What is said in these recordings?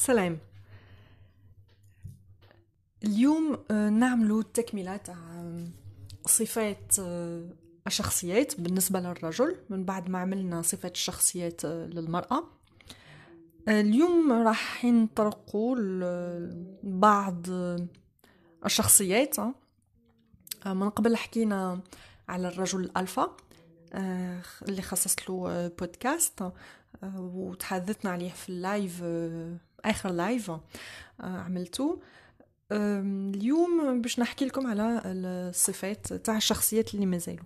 سلام اليوم آه، نعملو التكملة صفات آه، الشخصيات بالنسبة للرجل من بعد ما عملنا صفات الشخصيات آه، للمرأة اليوم راح نطرقوا بعض الشخصيات من قبل حكينا على الرجل الألفا اللي خصصت له بودكاست وتحدثنا عليه في اللايف اخر لايف آه، عملته اليوم باش نحكي لكم على الصفات تاع الشخصيات اللي مازالوا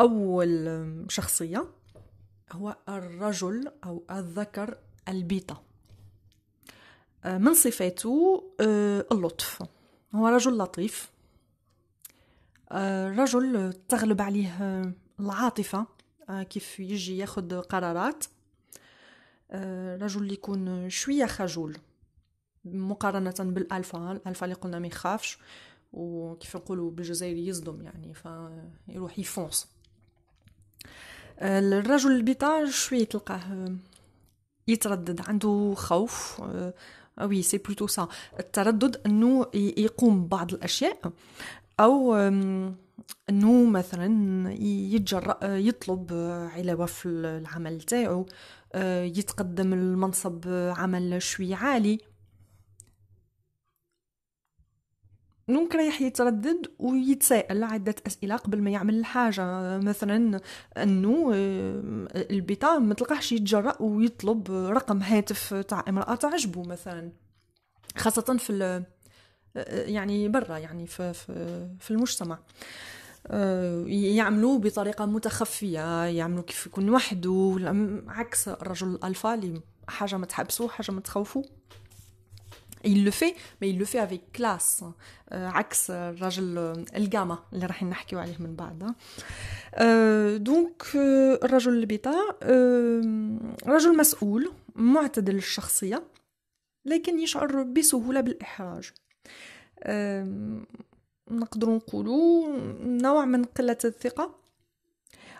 اول شخصيه هو الرجل او الذكر البيطه أه، من صفاته أه، اللطف هو رجل لطيف رجل تغلب عليه العاطفه كيف يجي ياخد قرارات آه، رجل اللي يكون شويه خجول مقارنه بالالفا الالفا اللي قلنا ما يخافش وكيف نقولوا بالجزائري يصدم يعني فيروح يفونس آه، الرجل البيتا شويه تلقاه آه، يتردد عنده خوف وي سي بلوتو سا التردد انه يقوم ببعض الاشياء او انه مثلا يتجرأ يطلب على وف العمل تاعو يتقدم لمنصب عمل شوي عالي دونك رايح يتردد ويتساءل عدة أسئلة قبل ما يعمل الحاجة مثلا أنه البيتا ما تلقاهش يتجرأ ويطلب رقم هاتف تاع امرأة تعجبه مثلا خاصة في آه، يعني برا يعني في, في, في المجتمع آه، يعملوا بطريقه متخفيه يعملوا كيف يكون وحده عكس الرجل الالفا اللي حاجه ما تحبسوه حاجه ما تخوفوه il le fait mais il le fait avec classe آه، عكس الرجل الجاما اللي راح نحكيو عليه من بعد دونك الرجل البيطا رجل مسؤول معتدل الشخصيه لكن يشعر بسهوله بالاحراج نقدر نقولوا نوع من قلة الثقة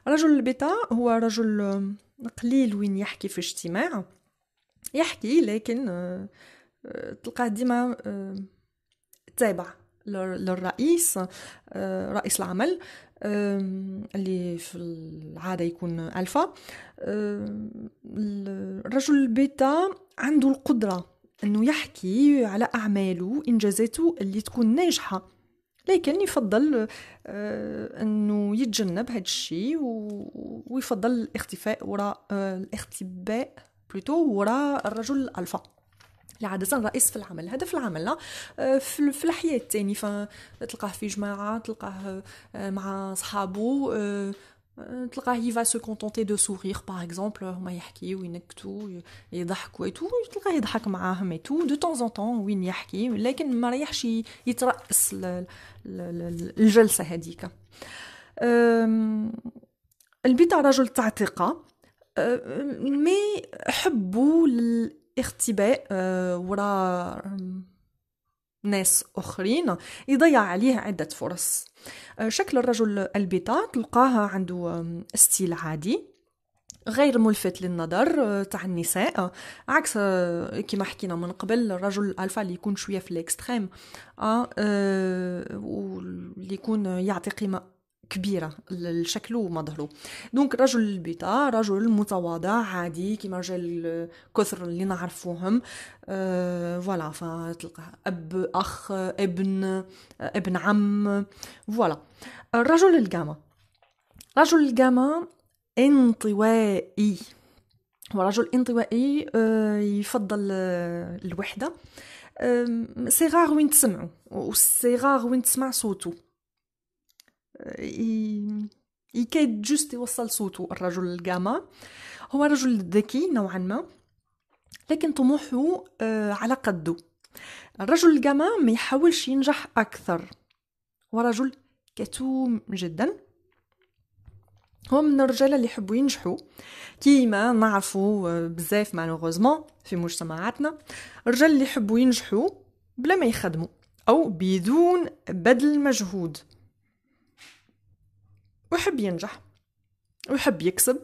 رجل البطاء هو رجل قليل وين يحكي في اجتماع يحكي لكن أه، تلقاه ديما أه، تابع للرئيس أه، رئيس العمل اللي في العاده يكون الفا الرجل البيتا عنده القدره انه يحكي على اعماله انجازاته اللي تكون ناجحه لكن يفضل آه، انه يتجنب هذا الشيء ويفضل الاختفاء وراء آه، الاختباء بلوتو وراء الرجل الالفا اللي عادة رئيس في العمل هذا في العمل آه، لا في الحياة الثاني فتلقاه في جماعة تلقاه مع صحابه Euh, تلقاه يفا سو كونتونتي دو سوغيغ باغ اكزومبل هما يحكيو ينكتو يضحكوا اي تو تلقاه يضحك معاهم اي تو دو طون اون طون وين يحكي لكن ما ريحش يترأس الجلسه هذيك البدع رجل تاع ثقه مي حبوا الاختباء أه، ورا ناس اخرين يضيع عليه عده فرص أه، شكل الرجل البيطا تلقاها عنده ستيل عادي غير ملفت للنظر أه، تاع النساء أه، عكس كما حكينا من قبل الرجل الالفا اللي يكون شويه في الاكستريم اه, آه واللي يكون يعطي قيمه كبيرة الشكل ومظهره دونك رجل البطاء رجل متواضع عادي كيما رجال كثر اللي نعرفوهم أه فوالا فتلقاه أب أخ ابن ابن عم فوالا الرجل الجاما رجل الجاما انطوائي هو رجل انطوائي أه يفضل آه، الوحدة أه صغار وين سي وصغار وين تسمع صوته يكاد جوست يوصل صوته الرجل الجاما هو رجل ذكي نوعا ما لكن طموحه آه، على قده الرجل الجاما ما يحاولش ينجح أكثر هو رجل كتوم جدا هو من الرجال اللي يحبوا ينجحوا كيما نعرفوا آه، بزاف مالوغوزمون في مجتمعاتنا الرجال اللي يحبوا ينجحوا بلا ما يخدموا او بدون بذل مجهود ويحب ينجح ويحب يكسب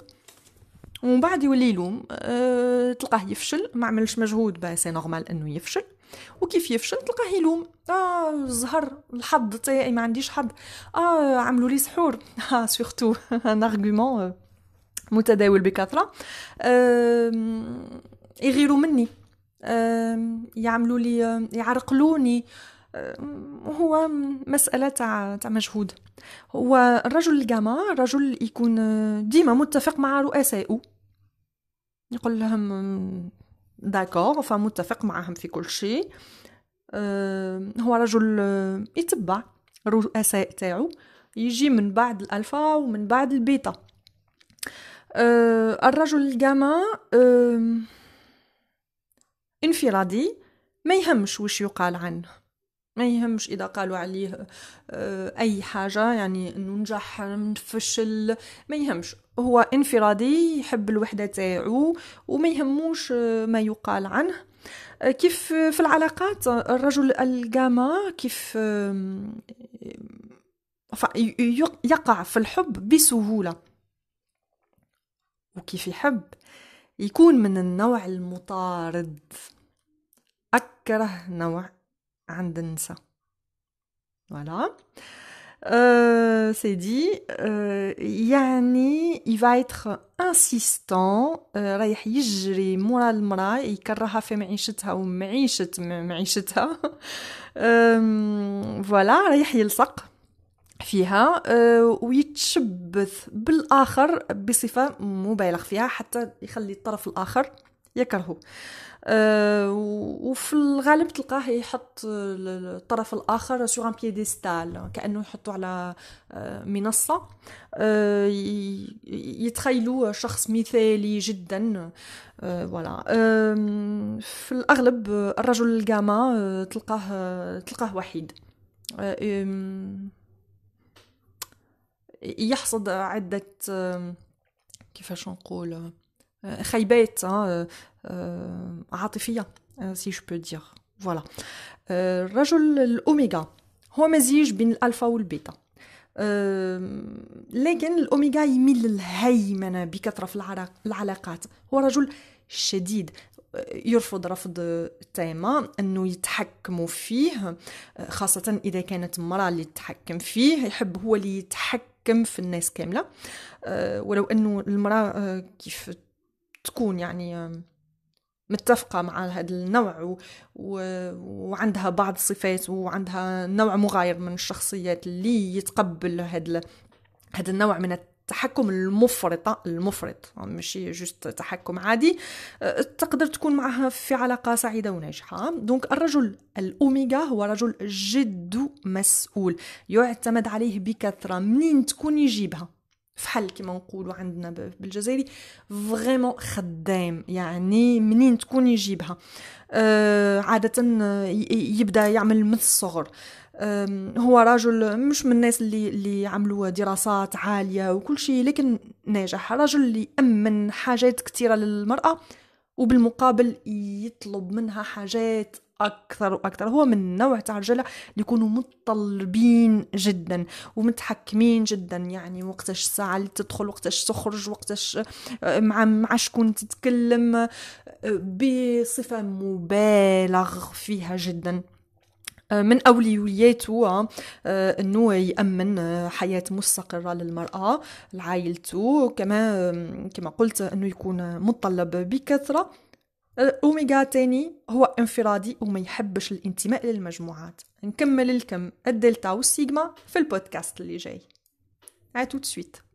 ومن بعد يولي يلوم أه تلقاه يفشل ما عملش مجهود با سي نورمال انه يفشل وكيف يفشل تلقاه يلوم اه الزهر الحظ تاعي ما عنديش حظ اه عملوا لي سحور اه سورتو ان ارغومون متداول بكثره آه يغيروا مني آه يعملوا لي يعرقلوني هو مسألة تاع تاع مجهود هو الرجل الجامع الرجل يكون ديما متفق مع رؤسائه يقول لهم داكور فمتفق معهم في كل شيء آه، هو رجل يتبع رؤساء تاعو يجي من بعد الالفا ومن بعد البيتا آه، الرجل الجامع آه، انفرادي ما يهمش وش يقال عنه ما يهمش اذا قالوا عليه آه، اي حاجه يعني انه نجح نفشل ما يهمش هو انفرادي يحب الوحده تاعو وما يهموش آه، ما يقال عنه آه، كيف في العلاقات الرجل الجاما كيف يقع في الحب بسهوله وكيف يحب يكون من النوع المطارد اكره نوع عند النساء فوالا Euh, c'est dit. Euh, يعني il va انسيستون euh, رايح يجري مورا المرا يكرهها في معيشتها ومعيشة معيشتها فوالا رايح يلصق فيها أه، ويتشبث بالآخر بصفة مبالغ فيها حتى يخلي الطرف الآخر يكرهه آه، وفي الغالب تلقاه يحط الطرف الاخر سوغ ان بيديستال كانه يحطو على آه، منصه آه، يتخيلوا شخص مثالي جدا فوالا في الاغلب الرجل الجاما تلقاه تلقاه وحيد يحصد عده كيفاش نقول خيبات عاطفيه سي جو بو دير فوالا الرجل الاوميغا هو مزيج بين الالفا والبيتا لكن الاوميغا يميل للهيمنه بكثره في العلاقات هو رجل شديد يرفض رفض تاما أنه يتحكم فيه خاصة إذا كانت مرة اللي تتحكم فيه يحب هو اللي يتحكم في الناس كاملة ولو أنه المرأة كيف تكون يعني متفقة مع هذا النوع و... و... وعندها بعض الصفات وعندها نوع مغاير من الشخصيات اللي يتقبل هذا ال... هذا النوع من التحكم المفرط المفرط آه، ماشي جوست تحكم عادي آه، تقدر تكون معها في علاقة سعيدة وناجحة دونك الرجل الأوميغا هو رجل جد مسؤول يعتمد عليه بكثرة منين تكون يجيبها فحل كما نقولوا عندنا بالجزائري فريمون خدام يعني منين تكون يجيبها آه عادة يبدا يعمل من الصغر هو رجل مش من الناس اللي اللي عملوا دراسات عالية وكل شيء لكن ناجح رجل اللي يأمن حاجات كثيرة للمرأة وبالمقابل يطلب منها حاجات اكثر واكثر هو من نوع تاع الرجال اللي يكونوا متطلبين جدا ومتحكمين جدا يعني وقتاش الساعه اللي تدخل وقتاش تخرج وقتاش آه، مع مع شكون تتكلم آه، بصفه مبالغ فيها جدا آه، من اولوياته انه يامن حياه مستقره للمراه لعائلته كما كما قلت انه يكون متطلب بكثره الأوميغا تاني هو انفرادي وما يحبش الانتماء للمجموعات نكمل الكم الدلتا والسيجما في البودكاست اللي جاي à tout de